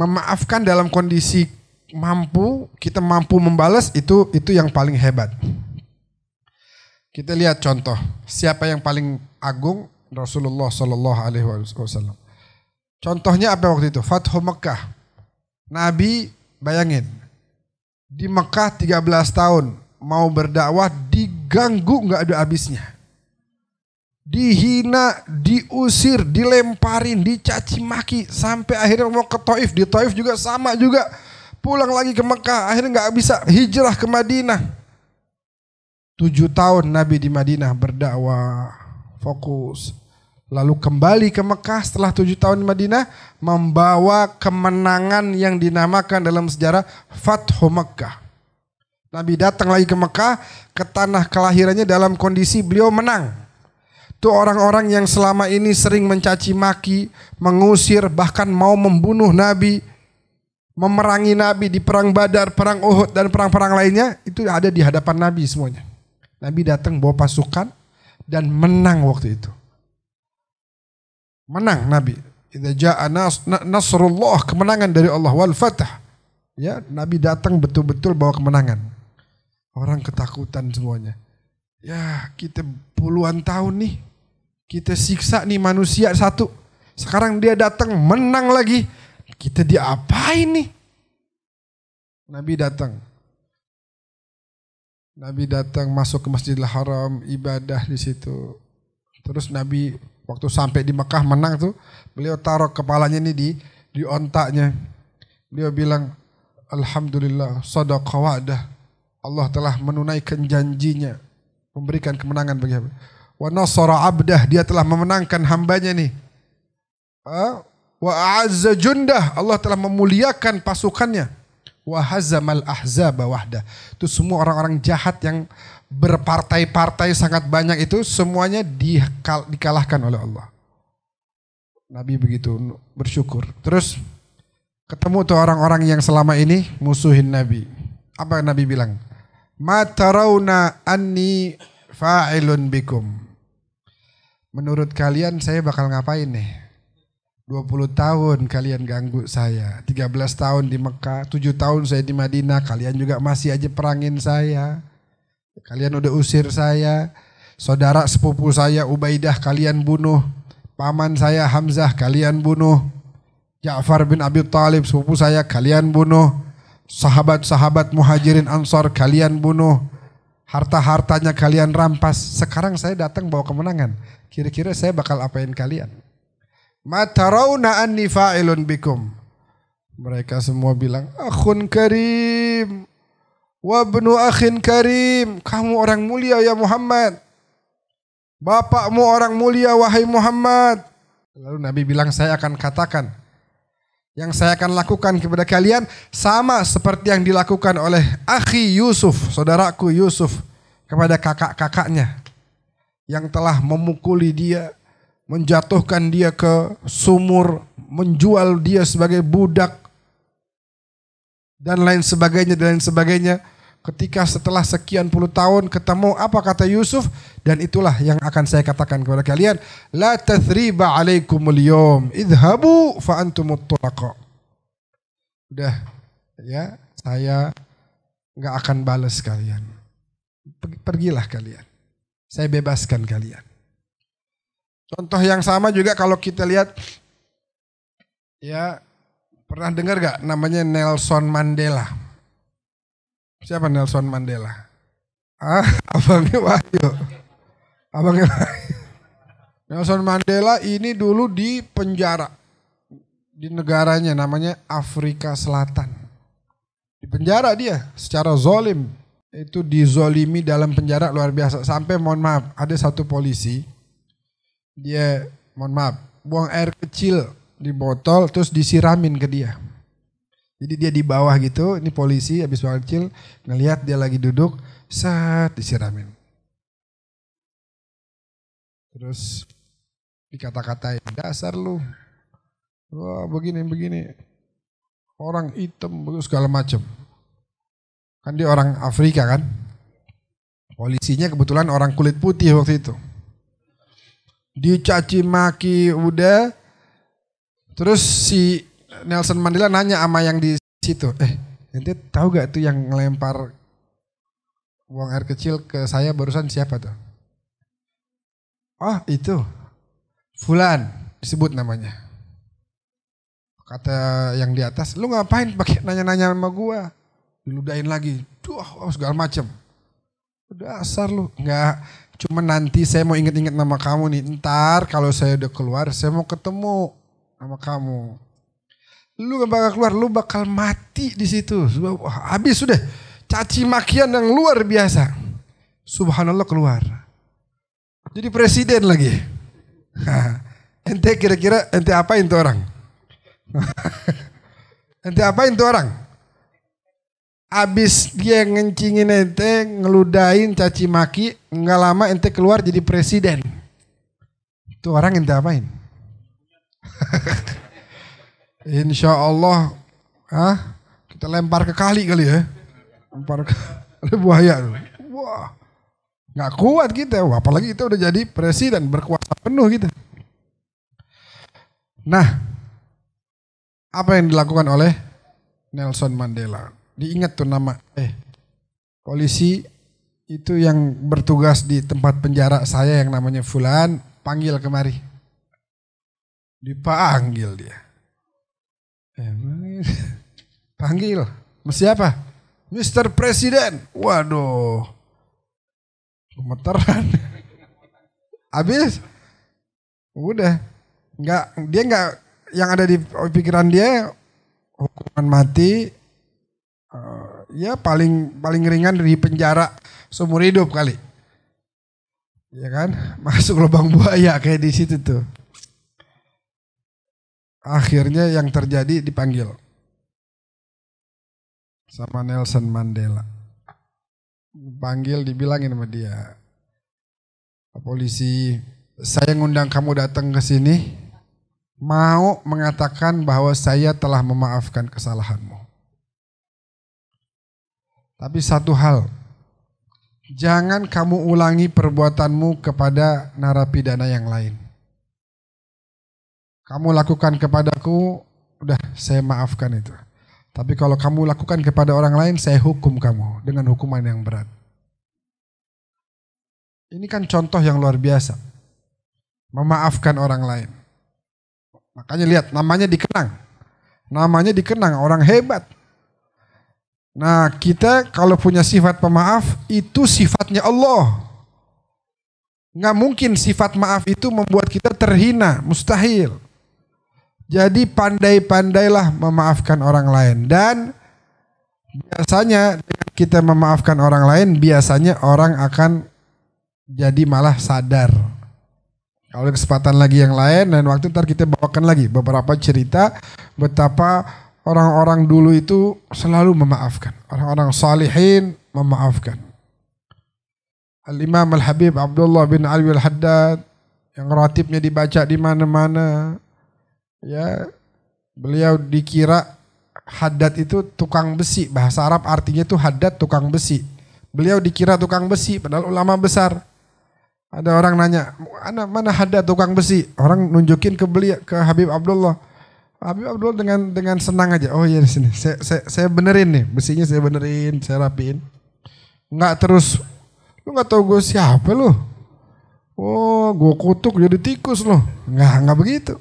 memaafkan dalam kondisi mampu, kita mampu membalas itu itu yang paling hebat. Kita lihat contoh, siapa yang paling agung Rasulullah Shallallahu alaihi wasallam. Contohnya apa waktu itu? Fathu Mekah. Nabi bayangin di Mekah 13 tahun mau berdakwah diganggu nggak ada habisnya dihina, diusir, dilemparin, dicaci maki sampai akhirnya mau ke Taif, di Taif juga sama juga. Pulang lagi ke Mekah, akhirnya nggak bisa hijrah ke Madinah. Tujuh tahun Nabi di Madinah berdakwah, fokus. Lalu kembali ke Mekah setelah tujuh tahun di Madinah, membawa kemenangan yang dinamakan dalam sejarah Fathu Mekah. Nabi datang lagi ke Mekah, ke tanah kelahirannya dalam kondisi beliau menang itu orang-orang yang selama ini sering mencaci maki, mengusir, bahkan mau membunuh Nabi, memerangi Nabi di perang Badar, perang Uhud dan perang-perang lainnya itu ada di hadapan Nabi semuanya. Nabi datang bawa pasukan dan menang waktu itu. Menang Nabi. Idza jaa nasrullah kemenangan dari Allah wal fatah. Ya, Nabi datang betul-betul bawa kemenangan. Orang ketakutan semuanya. Ya, kita puluhan tahun nih kita siksa nih manusia satu. Sekarang dia datang menang lagi. Kita diapain nih? Nabi datang. Nabi datang masuk ke Masjidil Haram, ibadah di situ. Terus Nabi waktu sampai di Mekah menang tuh, beliau taruh kepalanya ini di di ontaknya. Beliau bilang, Alhamdulillah, sadaqa wa'dah. Allah telah menunaikan janjinya, memberikan kemenangan bagi Wa nasara abdah, dia telah memenangkan hambanya nih. Wa azza jundah, Allah telah memuliakan pasukannya. Wa hazamal ahzaba wahda Itu semua orang-orang jahat yang berpartai-partai sangat banyak itu semuanya dikal dikalahkan oleh Allah. Nabi begitu bersyukur. Terus ketemu tuh orang-orang yang selama ini musuhin Nabi. Apa Nabi bilang? Ma tarawna anni fa'ilun bikum menurut kalian saya bakal ngapain nih? 20 tahun kalian ganggu saya, 13 tahun di Mekah, 7 tahun saya di Madinah, kalian juga masih aja perangin saya. Kalian udah usir saya, saudara sepupu saya Ubaidah kalian bunuh, paman saya Hamzah kalian bunuh, Ja'far bin Abi Talib sepupu saya kalian bunuh, sahabat-sahabat Muhajirin ansar kalian bunuh, harta-hartanya kalian rampas. Sekarang saya datang bawa kemenangan. Kira-kira saya bakal apain kalian? Matarawna anni fa'ilun bikum. Mereka semua bilang, "Akhun karim, wabnu akhin karim." Kamu orang mulia ya Muhammad. Bapakmu orang mulia wahai Muhammad. Lalu Nabi bilang, "Saya akan katakan, yang saya akan lakukan kepada kalian sama seperti yang dilakukan oleh akhi Yusuf, saudaraku Yusuf kepada kakak-kakaknya yang telah memukuli dia, menjatuhkan dia ke sumur, menjual dia sebagai budak dan lain sebagainya dan lain sebagainya ketika setelah sekian puluh tahun ketemu apa kata Yusuf dan itulah yang akan saya katakan kepada kalian la tathriba alaikum yawm idhabu fa antum tulaqa udah ya saya nggak akan balas kalian pergilah kalian saya bebaskan kalian contoh yang sama juga kalau kita lihat ya pernah dengar gak namanya Nelson Mandela Siapa Nelson Mandela? Ah, abangnya Wahyu. Abangnya Wahyu. Nelson Mandela ini dulu di penjara. Di negaranya namanya Afrika Selatan. Di penjara dia secara zolim. Itu dizolimi dalam penjara luar biasa. Sampai mohon maaf ada satu polisi. Dia mohon maaf buang air kecil di botol terus disiramin ke dia jadi dia di bawah gitu, ini polisi habis buang kecil ngelihat dia lagi duduk, saat disiramin. Terus dikata-katain, dasar lu. Wah begini begini. Orang hitam segala macem. Kan dia orang Afrika kan. Polisinya kebetulan orang kulit putih waktu itu. Dicaci maki udah. Terus si Nelson Mandela nanya sama yang di situ, eh nanti tahu gak tuh yang ngelempar uang air kecil ke saya barusan siapa tuh? Oh itu Fulan disebut namanya. Kata yang di atas, lu ngapain pakai nanya-nanya sama gua? Diludahin lagi, duh oh, segala macem. Dasar lu, nggak Cuma nanti saya mau inget-inget nama kamu nih. Ntar kalau saya udah keluar, saya mau ketemu sama kamu. Lu gak bakal keluar, lu bakal mati di situ. Habis sudah caci makian yang luar biasa. Subhanallah keluar. Jadi presiden lagi. ente kira-kira ente apain tuh orang? ente apain tuh orang? Abis dia ngencingin ente, ngeludain caci maki, nggak lama ente keluar jadi presiden. Itu orang ente apain? Insya Allah, ah, kita lempar ke kali kali ya. Lempar ke, buaya. Wah, nggak kuat kita. Wah, apalagi kita udah jadi presiden berkuasa penuh kita. Nah, apa yang dilakukan oleh Nelson Mandela? Diingat tuh nama. Eh, polisi itu yang bertugas di tempat penjara saya yang namanya Fulan, panggil kemari. Dipanggil dia panggil. Siapa? Mr. Presiden. Waduh. Gemeteran. Habis udah nggak dia nggak yang ada di pikiran dia hukuman mati uh, ya paling paling ringan dari penjara seumur hidup kali ya kan masuk lubang buaya kayak di situ tuh akhirnya yang terjadi dipanggil sama Nelson Mandela. Panggil dibilangin sama dia. Polisi, saya ngundang kamu datang ke sini mau mengatakan bahwa saya telah memaafkan kesalahanmu. Tapi satu hal, jangan kamu ulangi perbuatanmu kepada narapidana yang lain kamu lakukan kepadaku, udah saya maafkan itu. Tapi kalau kamu lakukan kepada orang lain, saya hukum kamu dengan hukuman yang berat. Ini kan contoh yang luar biasa. Memaafkan orang lain. Makanya lihat, namanya dikenang. Namanya dikenang, orang hebat. Nah kita kalau punya sifat pemaaf, itu sifatnya Allah. Nggak mungkin sifat maaf itu membuat kita terhina, mustahil. Jadi pandai-pandailah memaafkan orang lain dan biasanya kita memaafkan orang lain biasanya orang akan jadi malah sadar. Kalau kesempatan lagi yang lain dan waktu ntar kita bawakan lagi beberapa cerita betapa orang-orang dulu itu selalu memaafkan. Orang-orang salihin memaafkan. Al-Imam Al-Habib Abdullah bin Alwi Al-Haddad yang ratibnya dibaca di mana-mana ya beliau dikira hadat itu tukang besi bahasa Arab artinya itu hadat tukang besi beliau dikira tukang besi padahal ulama besar ada orang nanya mana mana hadat tukang besi orang nunjukin ke beliau ke Habib Abdullah Habib Abdullah dengan dengan senang aja oh iya di sini saya, saya, saya benerin nih besinya saya benerin saya rapiin nggak terus lu nggak tahu gue siapa lu oh gue kutuk jadi tikus loh nggak nggak begitu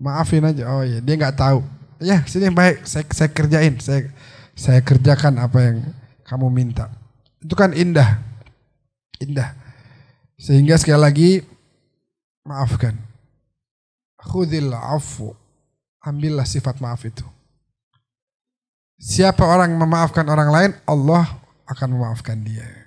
maafin aja oh iya dia nggak tahu ya sini baik saya saya kerjain saya saya kerjakan apa yang kamu minta itu kan indah indah sehingga sekali lagi maafkan khudil afu ambillah sifat maaf itu siapa orang memaafkan orang lain Allah akan memaafkan dia